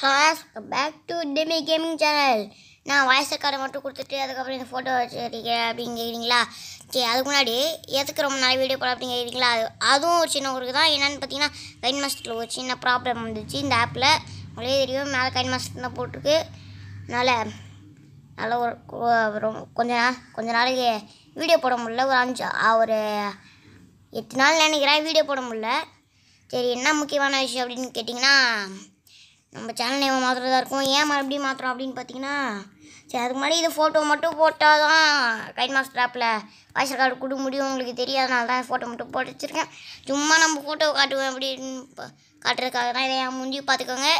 hi back to Demi gaming channel நான் voice ரெக்கார்டை மட்டும் கொடுத்துட்டு அதுக்கப்புறம் இந்த ஃபோட்டோ வச்சுருக்கேன் அப்படின்னு கேட்குறீங்களா சரி அதுக்கு முன்னாடி எதுக்கு ரொம்ப நாள் வீடியோ போட அப்படின்னு கேட்குறீங்களா அது அதுவும் ஒரு சின்ன ஊருக்கு தான் என்னென்னு பார்த்தீங்கன்னா கைன் மாஸ்டரில் ஒரு சின்ன ப்ராப்ளம் வந்துச்சு இந்த ஆப்பில் உங்களே தெரியும் மேலே கைன் மாஸ்டர் தான் போட்டிருக்கு அதனால் நல்லா ஒரு கொஞ்ச நாள் கொஞ்ச நாளைக்கு வீடியோ போட முடியல ஒரு அஞ்சு ஒரு எட்டு நாள் நினைக்கிறேன் வீடியோ போட முடியல சரி என்ன முக்கியமான விஷயம் அப்படின்னு கேட்டிங்கன்னா நம்ம சேனல் நேம் மாத்திரதா இருக்கும் ஏன் மறுபடியும் மாத்திரம் அப்படின்னு பார்த்தீங்கன்னா சரி அதுக்கு முன்னாடி இது ஃபோட்டோ மட்டும் போட்டால் தான் கைட் மாஸ்டர் ஆப்பில் வாய்ஸ் ரெக்கார்டு கொடுக்க முடியும் உங்களுக்கு தெரியாதனால தான் ஃபோட்டோ மட்டும் போட்டு வச்சுருக்கேன் சும்மா நம்ம ஃபோட்டோ காட்டுவேன் அப்படின்னு காட்டுறதுக்காக தான் இதை முந்தி பார்த்துக்கோங்க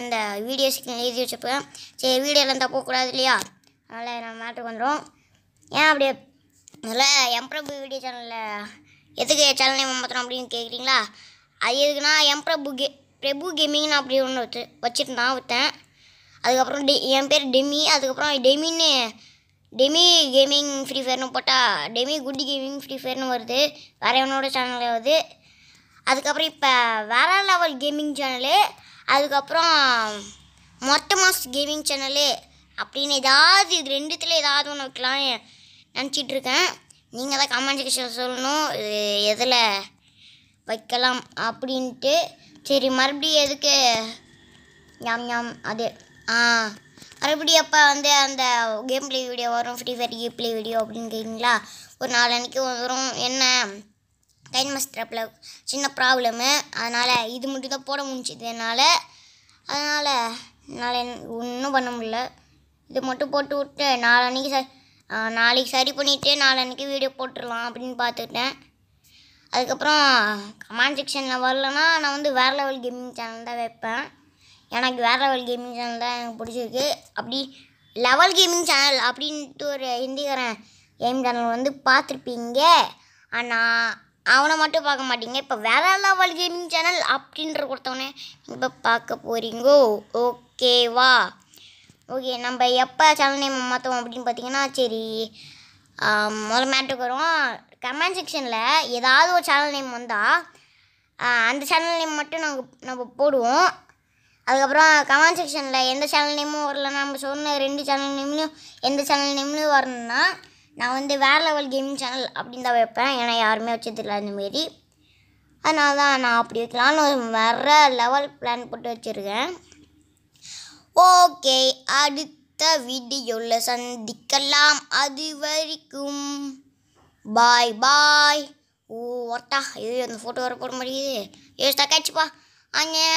இந்த வீடியோஸ்க்கு எழுதி வச்சுப்பேன் சரி வீடியோலாம் போகக்கூடாது இல்லையா அதனால் நான் மேட்ருக்கு வந்துடும் ஏன் அப்படி அதில் எம்ப்ரபு வீடியோ சேனலில் எதுக்கு சேனல் நேம் மாத்திரம் அப்படின்னு கேட்குறீங்களா அது எதுக்குன்னா எம்ப்ரபு கே பிரபு கேமிங்னு அப்படி ஒன்று வச்சு வச்சுருந்தான் விற்றேன் அதுக்கப்புறம் டெ என் பேர் டெமி அதுக்கப்புறம் டெமின்னு டெமி கேமிங் ஃப்ரீ ஃபயர்னு போட்டால் டெமி குட் கேமிங் ஃப்ரீ ஃபயர்னு வருது வேறு எவனோட சேனலில் வருது அதுக்கப்புறம் இப்போ வேற லெவல் கேமிங் சேனலு அதுக்கப்புறம் மொத்த மாஸ் கேமிங் சேனலு அப்படின்னு ஏதாவது இது ரெண்டுத்தில் ஏதாவது ஒன்று வைக்கலாம் நினச்சிட்ருக்கேன் நீங்கள் தான் கமெண்ட் செக்ஷன் சொல்லணும் இது எதில் வைக்கலாம் அப்படின்ட்டு சரி மறுபடியும் எதுக்கு ஞாம் ஞாம் அது ஆ மறுபடியும் அப்போ வந்து அந்த கேம் பிளே வீடியோ வரும் free fire game play video அப்படின்னு கேட்டிங்களா ஒரு நாலனைக்கு வரும் என்ன கைன் மாஸ்டர் சின்ன ப்ராப்ளமு அதனால் இது மட்டும் தான் போட முடிஞ்சது என்னால் அதனால் என்னால் ஒன்றும் பண்ண முடியல இது மட்டும் போட்டு விட்டு நாலன்னைக்கு ச நாளைக்கு சரி பண்ணிவிட்டு நாலன்னைக்கு வீடியோ போட்டுடலாம் அப்படின்னு பார்த்துட்டேன் அதுக்கப்புறம் கமாண்ட் செக்ஷனில் வரலன்னா நான் வந்து வேறு லெவல் கேமிங் சேனல் தான் வைப்பேன் எனக்கு வேறு லெவல் கேமிங் சேனல் தான் எனக்கு பிடிச்சிருக்கு அப்படி லெவல் கேமிங் சேனல் அப்படின்ட்டு ஒரு ஹிந்திக்காரன் கேம் சேனல் வந்து பார்த்துருப்பீங்க ஆனால் அவனை மட்டும் பார்க்க மாட்டீங்க இப்போ வேற லெவல் கேமிங் சேனல் அப்படின்ற கொடுத்தவொடனே இப்போ பார்க்க போகிறீங்கோ ஓகேவா ஓகே நம்ம எப்போ சேனல் நேம் மாற்றுவோம் அப்படின்னு பார்த்தீங்கன்னா சரி முதல் மேட்டுக்கு வருவோம் கமெண்ட் செக்ஷனில் ஏதாவது ஒரு சேனல் நேம் வந்தால் அந்த சேனல் நேம் மட்டும் நாங்கள் நம்ம போடுவோம் அதுக்கப்புறம் கமெண்ட் செக்ஷனில் எந்த சேனல் நேமும் வரல நம்ம சொன்ன ரெண்டு சேனல் நேம்லையும் எந்த சேனல் நேம்லையும் வரணும்னா நான் வந்து வேறு லெவல் கேமிங் சேனல் அப்படின்னு தான் வைப்பேன் ஏன்னா யாருமே வச்சதில்லை அந்தமாரி அதனால தான் நான் அப்படி வைக்கலான்னு ஒரு வேறு லெவல் பிளான் போட்டு வச்சுருக்கேன் ஓகே அடுத்து அடுத்த வீடியோவில் சந்திக்கலாம் அது வரைக்கும் பாய் பாய் ஓ ஒட்டா ஐயோ அந்த ஃபோட்டோ வர போட மாட்டேங்குது ஏ கேட்சுப்பா அங்கே